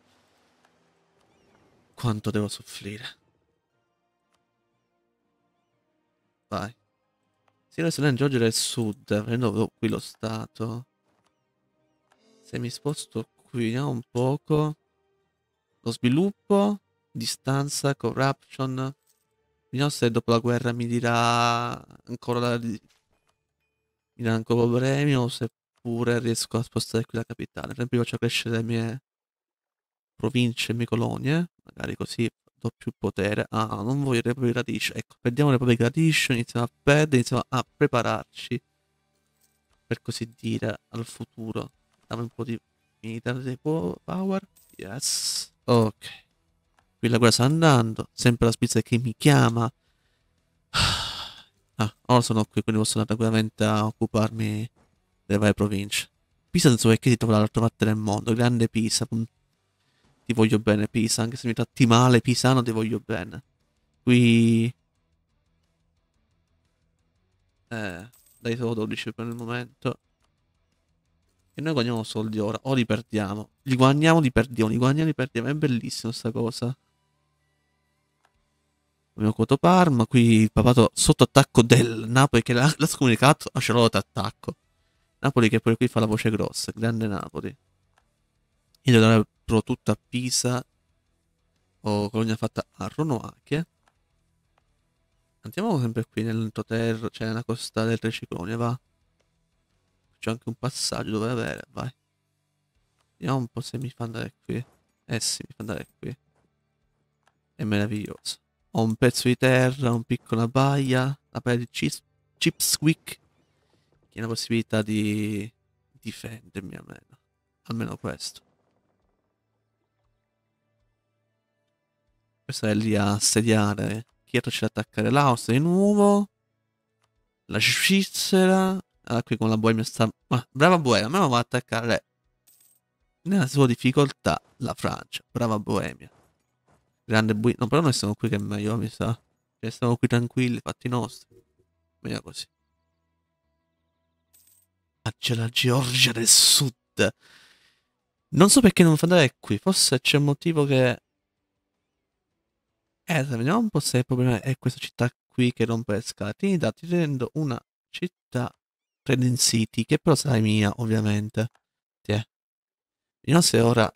Quanto devo soffrire. Vai. Sì, adesso noi Georgia del sud, prendo qui lo stato. Se mi sposto qui no? un poco. Lo sviluppo, distanza, corruption. Vediamo se dopo la guerra mi dirà ancora la... Mi dà ancora problemi o seppure riesco a spostare qui la capitale. Per esempio faccio crescere le mie province, le mie colonie. Magari così do più potere. Ah, non voglio Republic Radish. Ecco, perdiamo Republic Radish, iniziamo a perdere, iniziamo a prepararci. Per così dire, al futuro. Dammi un po' di unità power. Yes. Ok. Qui la guerra sta andando. Sempre la spizza che mi chiama. Ah, ora sono qui, quindi posso andare tranquillamente a occuparmi delle varie province. Pisa non so perché ti trovo dall'altra parte del mondo. Grande Pisa. Ti voglio bene, Pisa. Anche se mi tratti male, Pisano, ti voglio bene. Qui... Eh, dai solo 12 per il momento. E noi guadagniamo soldi ora, o li perdiamo. Li guadagniamo, li perdiamo, li guadagniamo, li perdiamo. È bellissima sta cosa. Abbiamo quoto Parma, qui il papato sotto attacco del Napoli che l'ha, l'ha scomunicato a Cerota d'attacco. Napoli che pure qui fa la voce grossa, grande Napoli. Io dovrei dare pro tutto a Pisa o Colonia fatta a Ronoacchia. Andiamo sempre qui nell'entroterra, c'è cioè una costa del Tre Ciclone, va. C'è anche un passaggio dove avere, vai. Vediamo un po' se mi fa andare qui. Eh sì, mi fa andare qui. È meraviglioso. Ho un pezzo di terra, un piccola baia, la baia di Chips Chipsquick, che è una possibilità di difendermi almeno. Almeno questo. Questa è lì a assediare. Chieto c'è da attaccare l'Austria di nuovo. La Svizzera. Allora qui con la Boemia sta... Ma brava Boemia, ma va a attaccare nella sua difficoltà la Francia. Brava Boemia. Grande Boemia. No, però noi siamo qui che è meglio, mi sa. Cioè, stiamo qui tranquilli, fatti nostri. Meglio così. Ah, c'è la Georgia del Sud. Non so perché non fa andare qui. Forse c'è un motivo che... Eh, vediamo un po' se il problema è questa città qui che rompe le scatini. Ti rendo una città Reden City, che però sarà mia, ovviamente. Tiè. Io se ora...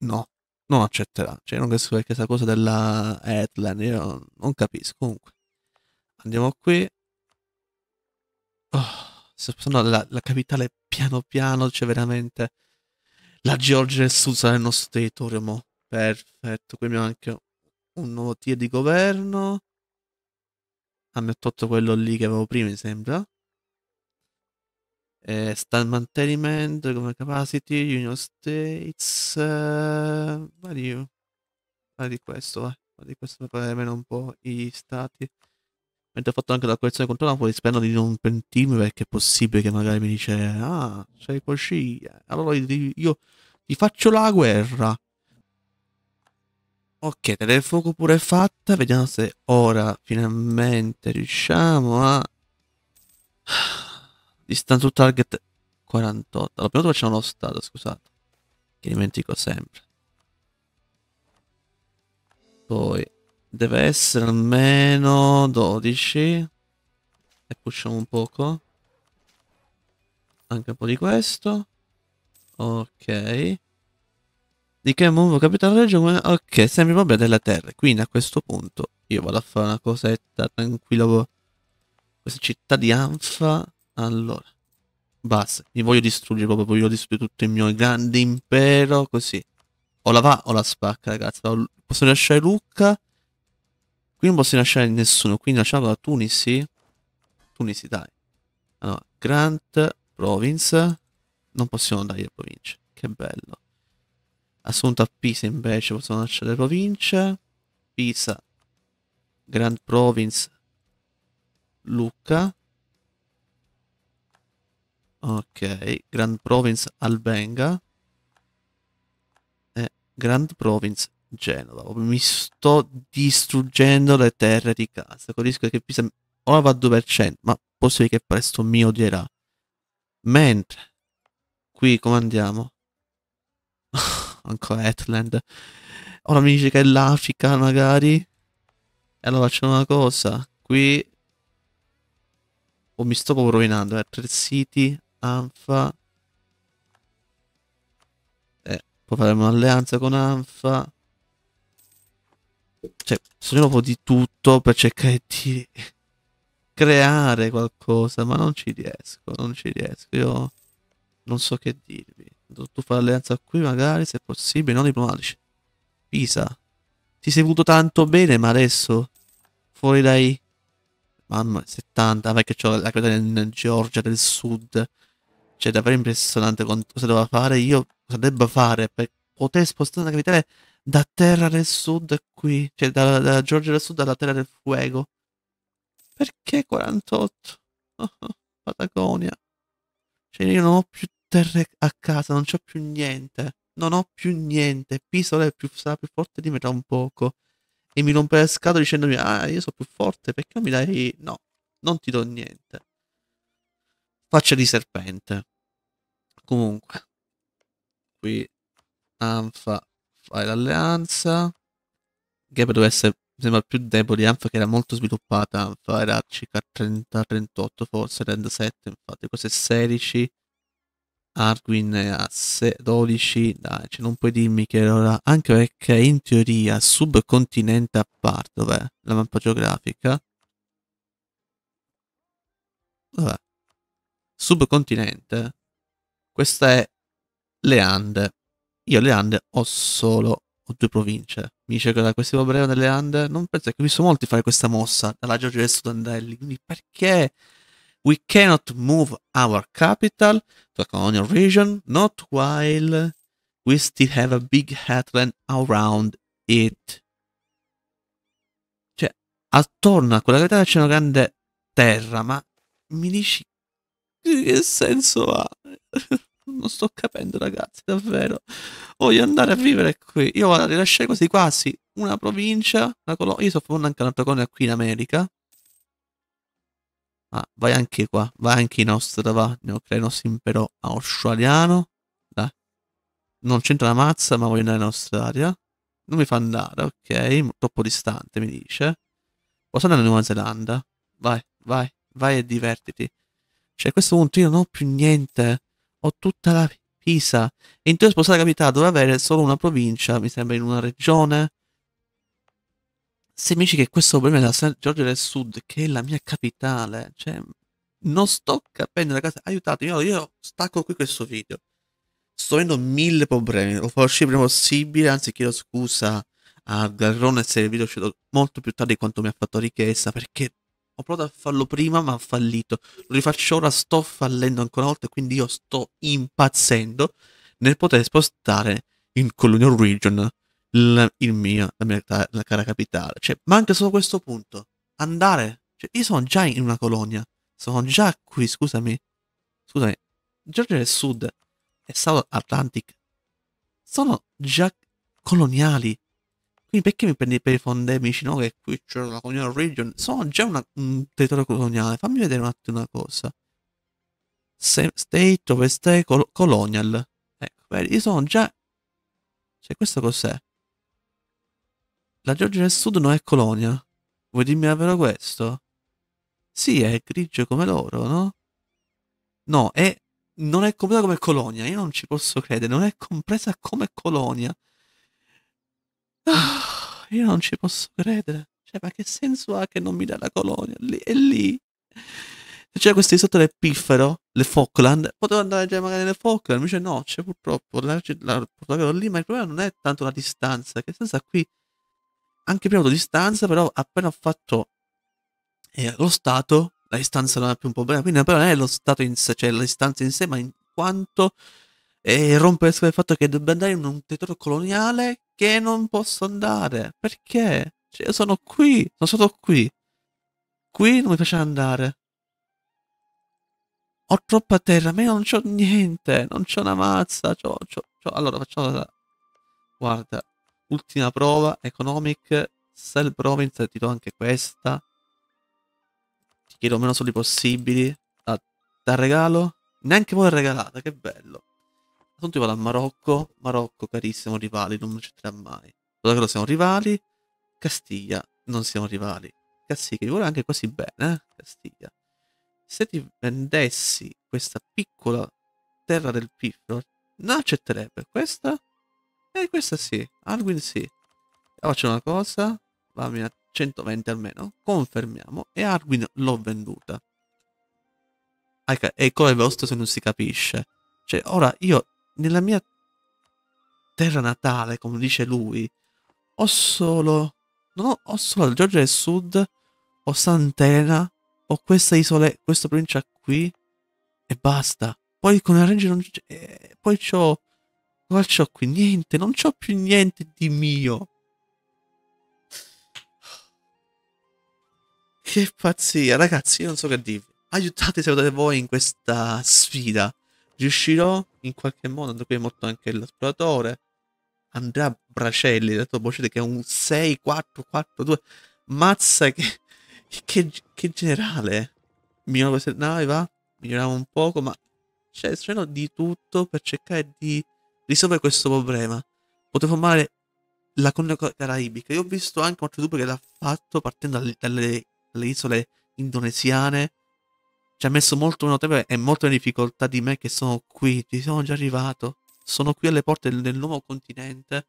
No, non accetterà. Cioè, non capisco perché questa cosa della headline, io non capisco. Comunque, andiamo qui. Oh, no, la, la, capitale piano piano, c'è cioè veramente... La Georgia del Sud sarà il nostro territorio, mo. Perfetto, qui abbiamo anche un nuovo tier di governo. Ah, mi ho tolto quello lì che avevo prima, mi sembra eh, stand mantenimento, come capacity, Union States, eh, vari, vari questo, eh. di questo per almeno un po' i stati. Mentre ho fatto anche la correzione controllata, poi spero di non pentirmi perché è possibile che magari mi dice ah, sei così, eh, allora io, ti faccio la guerra. Ok, telefono pure fatta, vediamo se ora finalmente riusciamo a... Distanza to target 48. Allora, prima volta facciamo uno stato, scusate. Che dimentico sempre. Poi deve essere almeno 12. E pushiamo un poco. Anche un po' di questo. Ok. Di che muovo capitale regione? Ok, sempre proprio della terra. Quindi a questo punto io vado a fare una cosetta tranquillo. Questa città di Anfa allora. Basta. Mi voglio distruggere proprio. Voglio distruggere tutto il mio grande impero. Così. O la va o la spacca, ragazzi. Posso lasciare Lucca. Qui non posso lasciare nessuno. Quindi lasciamo la Tunisi. Tunisi, dai. Allora, Grant, Province. Non possiamo dare le province. Che bello. Assunto a Pisa invece possiamo lasciare le province. Pisa, Grand Province, Lucca. Ok, Grand Province Albenga e eh, Grand Province Genova. Mi sto distruggendo le terre di casa. Con il rischio che Pisa ora va a 2%, ma posso dire che presto mi odierà. Mentre qui comandiamo ancora Atland. Ora mi dice che è l'Africa magari. E allora facciamo una cosa. Qui... Oh, mi sto proprio rovinando. Eh. Tre siti Anfa. Eh, poi faremo un'alleanza con Anfa. Cioè, sono un po' di tutto per cercare di creare qualcosa, ma non ci riesco, non ci riesco. Io non so che dirvi. Tu fai l'alleanza qui magari, se possibile, non diplomatici. Pisa. Ti sei venuto tanto bene, ma adesso fuori dai... Mamma, 70, vai che c'ho la cosa in Georgia del Sud cioè davvero impressionante cosa doveva fare io, cosa debba fare per poter spostare una capitale da terra del sud qui, cioè da, dalla Georgia del sud alla terra del fuego. Perché 48? Oh, Patagonia. Cioè io non ho più terre a casa, non c'ho più niente. Non ho più niente. Pisola più, sarà più forte di me tra un poco. E mi rompe le scatole dicendomi, ah, io sono più forte, perché non mi dai... No, non ti do niente. Faccia di serpente comunque qui Anfa fai l'alleanza Gap doveva essere sembra più debole Anfa che era molto sviluppata Anfa era circa 30-38 forse 37 infatti questo è 16 Arquin è a 12 dai cioè non puoi dirmi che ora anche perché in teoria subcontinente a parte dov'è la mappa geografica Vabbè. subcontinente questa è le Ande. Io le Ande ho solo ho due province. Mi dice che da questi problemi delle Ande non penso che ho visto molti fare questa mossa dalla Georgia del Studandelli. Quindi perché we cannot move our capital to a colonial region not while we still have a big headland around it. Cioè, attorno a quella capitale c'è una grande terra, ma mi dici che senso ha? Non sto capendo, ragazzi, davvero. Voglio andare a vivere qui. Io vado a rilasciare quasi quasi una provincia, una colonia. Io sto facendo anche un'altra colonia qui in America. Ah, vai anche qua, vai anche in Australia. va. Ne crea il nostro impero australiano. Dai. Non c'entra la mazza, ma voglio andare in Australia. Non mi fa andare, ok. Troppo distante, mi dice. Posso andare in Nuova Zelanda? Vai, vai, vai e divertiti. Cioè, a questo punto io non ho più niente. Ho tutta la Pisa. E in teoria sposare la capitale doveva avere solo una provincia, mi sembra, in una regione. Se mi dici che questo problema è la San Giorgio del Sud, che è la mia capitale, cioè, non sto capendo, ragazzi, aiutatemi. Allora, io stacco qui questo video. Sto avendo mille problemi, lo farò uscire prima possibile, anzi chiedo scusa a Garrone se il video è uscito molto più tardi di quanto mi ha fatto richiesta, perché ho provato a farlo prima ma ho fallito. Lo rifaccio ora, sto fallendo ancora una volta, quindi io sto impazzendo nel poter spostare in Colonial Region il, il mio, la mia la cara capitale. Cioè, manca solo questo punto. Andare. Cioè, io sono già in una colonia. Sono già qui, scusami. Scusami. Georgia del Sud e South Atlantic sono già coloniali. Quindi perché mi prendi per i fondemici, no? Che qui c'è una colonial region. Sono già una, un territorio coloniale. Fammi vedere un attimo una cosa. Se, state of State col Colonial. Ecco, io sono già... Cioè, questo cos'è? La Georgia del Sud non è colonia. Vuoi dirmi davvero questo? Sì, è grigio come loro, no? No, è... Non è compresa come colonia, io non ci posso credere, non è compresa come colonia. Ah, io non ci posso credere. Cioè, ma che senso ha che non mi dà la colonia? Lì, è lì. Se c'era queste isole piffero, le Falkland, potevo andare già magari nelle Falkland, invece no, c'è purtroppo la, la Portogallo lì, ma il problema non è tanto la distanza, che senza qui, anche prima distanza, però appena ho fatto eh, lo Stato, la distanza non è più un problema, quindi però non è lo Stato in sé, cioè la distanza in sé, ma in quanto eh, rompere il fatto che dobbiamo andare in un territorio coloniale perché non posso andare? Perché? Cioè, sono qui, sono stato qui. Qui non mi piace andare. Ho troppa terra, ma io non c'ho niente, non c'ho una mazza, c'ho, c'ho, c'ho... Allora, facciamo... La... Guarda, ultima prova, economic, sell province, ti do anche questa. Ti chiedo meno soldi possibili. Da, da regalo? Neanche voi regalata, che bello. Tanto rivale a Marocco. Marocco, carissimo, rivali, non accetterà mai. Cosa che siamo rivali. Castiglia, non siamo rivali. Castiglia, vuole anche quasi bene, eh? Castiglia. Se ti vendessi questa piccola terra del piccolo, non accetterebbe. Questa? Eh, questa sì. Alwin sì. Faccio una cosa. va a 120 almeno. Confermiamo. E Arwin l'ho venduta. E come vostro se non si capisce. Cioè, ora io nella mia terra natale, come dice lui, ho solo... Non ho, ho solo la del Sud, ho Santena, ho questa isola, questa provincia qui, e basta. Poi con la Range non c'è... Eh, poi c'ho... Cosa c'ho qui? Niente, non c'ho più niente di mio. Che pazzia, ragazzi, io non so che dirvi. Aiutate se volete voi in questa sfida riuscirò in qualche modo, andrò è morto anche l'esploratore, Andrea Bracelli, detto Bocete, che è un 6-4-4-2, mazza che, che, che generale, migliora questa navi, va, migliorava un poco, ma cioè, di tutto per cercare di risolvere questo problema. Potevo formare la colonia caraibica. Io ho visto anche un altro dubbio che l'ha fatto partendo dalle, dalle, dalle isole indonesiane ci ha messo molto notevole e molto in difficoltà di me che sono qui, ci sono già arrivato, sono qui alle porte del nuovo continente,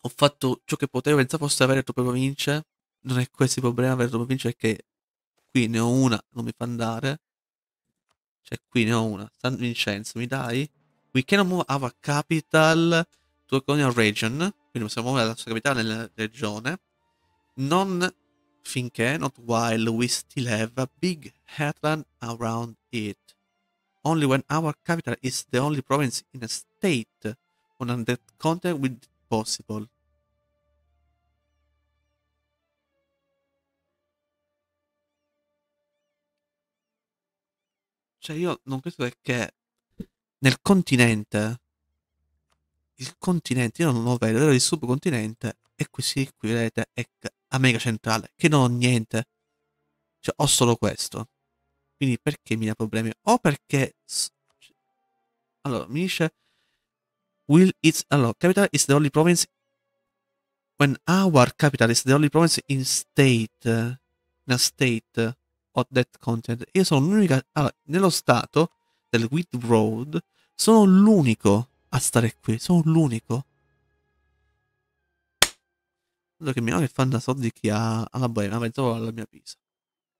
ho fatto ciò che potevo, pensavo fosse avere troppe province, non è questo il problema, avere troppe province è che qui ne ho una, non mi fa andare, cioè qui ne ho una, San Vincenzo, mi dai? We cannot move our capital to a colonial region, quindi possiamo muovere la sua capitale nella regione, non finché not while we still have a big headland around it. Only when our capital is the only province in a state on that continent will possible. Cioè io non credo che nel continente il continente, io non lo vedo, il subcontinente e qui sì, qui vedete, ec America Centrale, che non ho niente. Cioè, ho solo questo. Quindi perché mi dà problemi? O perché... Cioè, allora, mi dice... Will its... Allora, capital is the only province... When our capital is the only province in state... In a state of that content. Io sono l'unica... Allora, nello stato del Wheat Road sono l'unico a stare qui. Sono l'unico. Dato che mi madre è soldi chi ha alla boema, ma trovo alla mia pisa.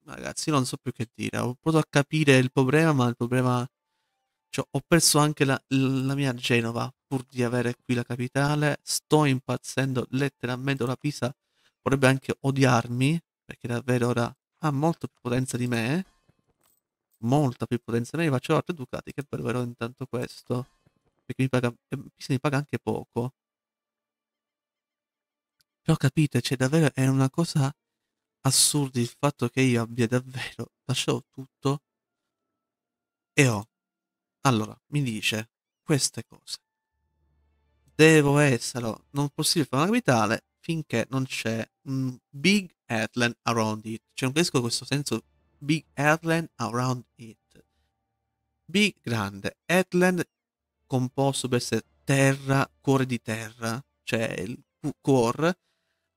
Ragazzi, io non so più che dire. Ho provato a capire il problema, ma il problema... Cioè, ho perso anche la, la mia Genova pur di avere qui la capitale. Sto impazzendo letteralmente. la Pisa vorrebbe anche odiarmi, perché davvero ora ha molto più potenza di me. Molta più potenza di me. Faccio altri Ducati, che bello però intanto questo. Perché mi paga, Pisa eh, mi paga anche poco. Però capite, cioè davvero è una cosa assurda il fatto che io abbia davvero lasciato tutto e ho. Allora, mi dice queste cose. Devo esserlo, non possibile fare una capitale finché non c'è un big headland around it. Cioè non capisco questo senso big headland around it. Big grande, headland composto per essere terra, cuore di terra, cioè il cuore,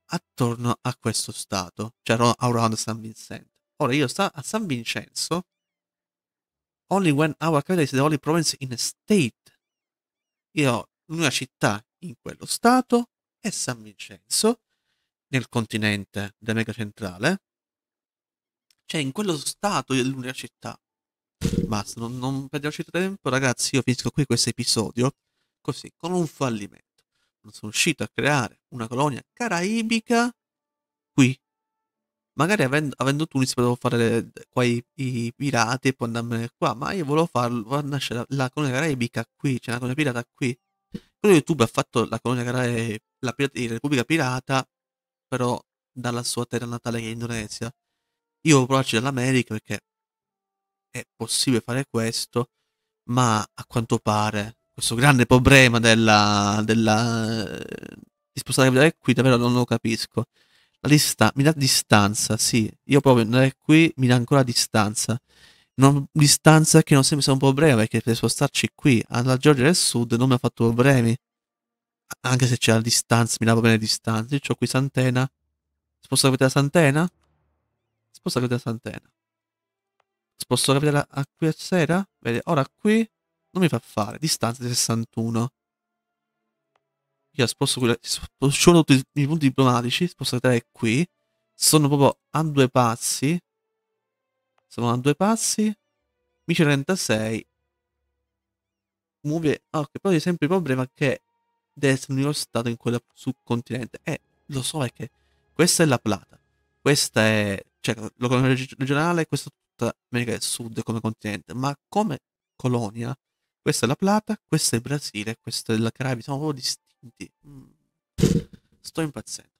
attorno a questo stato, cioè around San Vincent. Ora io sta a San Vincenzo, only when our capital is the only province in a state. Io ho una città in quello stato e San Vincenzo, nel continente dell'America centrale, cioè in quello stato è l'unica città. Basta, non, non perdiamoci tempo, ragazzi. Io finisco qui questo episodio così, con un fallimento non sono riuscito a creare una colonia caraibica qui. Magari avendo, avendo Tunis potevo fare le, qua i, i, pirati e poi andarmene qua, ma io volevo farlo, far nascere la, la, colonia caraibica qui, c'è una colonia pirata qui. Quello YouTube ha fatto la colonia caraibica, la, pirata, Repubblica Pirata, però dalla sua terra natale che è Indonesia. Io volevo provarci dall'America perché è possibile fare questo, ma a quanto pare questo grande problema della, della di spostare la da qui davvero non lo capisco. La dista- mi dà distanza, sì, io proprio andare qui mi dà ancora distanza. Non, distanza che non sembra un problema perché per spostarci qui alla Georgia del Sud non mi ha fatto problemi. Anche se c'è la distanza, mi dà problemi la distanza. Io ho qui Santena. Sposto la capitale a Santena? Sposto la capitale a Santena. Sposto la capitale a qui a sera? Vede, ora qui non mi fa fare. Distanza di 61. Io sposto quella. sposto tutti i punti diplomatici. Sposto 3 qui. Sono proprio a due passi. Sono a due passi. Mice 36. Muove. Ah, ok, però c'è sempre il problema che deve essere un unico stato in quel subcontinente. Eh, lo so è che questa è la Plata. Questa è. Cioè, l'economia regionale, questa è tutta America del Sud come continente. Ma come colonia questa è la Plata, questo è il Brasile, questo è la Caraibi, sono proprio distinti. Mm. Sto impazzendo.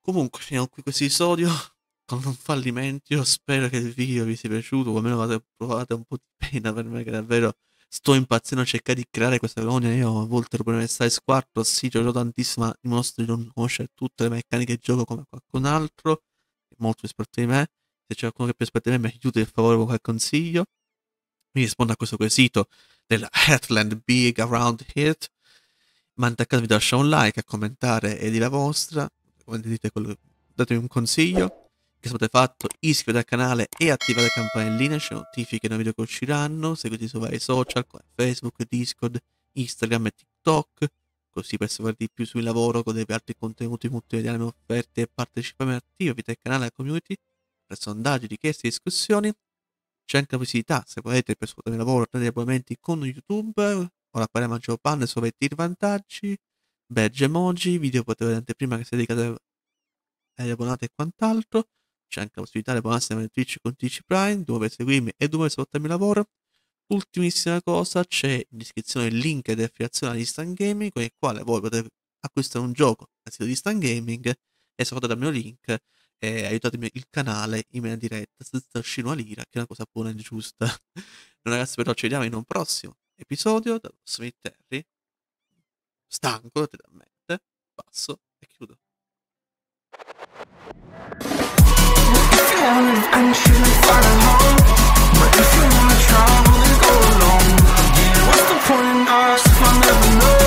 Comunque, finiamo qui questo episodio con un fallimento. Io spero che il video vi sia piaciuto, o almeno provate un po' di pena per me che davvero sto impazzendo a cercare di creare questa colonia. Io a volte ero per Size 4, sì, gioco tantissimo, ma mostro di non conoscere tutte le meccaniche gioco come qualcun altro, molto più esperto di me. Se c'è qualcuno che è più esperto di me, mi aiuti per favore con qualche consiglio. Mi risponda a questo quesito della Heartland Big Around Heart. Ma intanto vi un like, a commentare e di la vostra. Quello, datemi un consiglio. Che se avete fatto, iscrivetevi al canale e attivate la campanellina, ci notifiche nei video che usciranno. Seguiteci su vari social, come Facebook, Discord, Instagram e TikTok così per sapere di più sul lavoro, godevi altri contenuti multimediali offerte e partecipa attivamente al canale e alla community per sondaggi, richieste e discussioni. C'è anche la possibilità, se volete, per scuola il lavoro, prendere abbonamenti con YouTube, ora pare maggior panne, sovvertire vantaggi, badge emoji, video potete vedere prima che siete dedicate agli abbonati e quant'altro. C'è anche la possibilità di abbonarsi a Twitch con Twitch Prime, dove per seguirmi e dove per supportarmi il lavoro. Ultimissima cosa, c'è in descrizione il link di affiliazione di Instant Gaming con il quale voi potete acquistare un gioco dal sito di Instant Gaming e se soprattutto dal mio link e aiutatemi il canale in meno diretta senza scino a lira, che è una cosa buona e giusta. Noi ragazzi però ci vediamo in un prossimo episodio da Smith Terry, stanco totalmente, passo e chiudo. what's the point in us if I never know?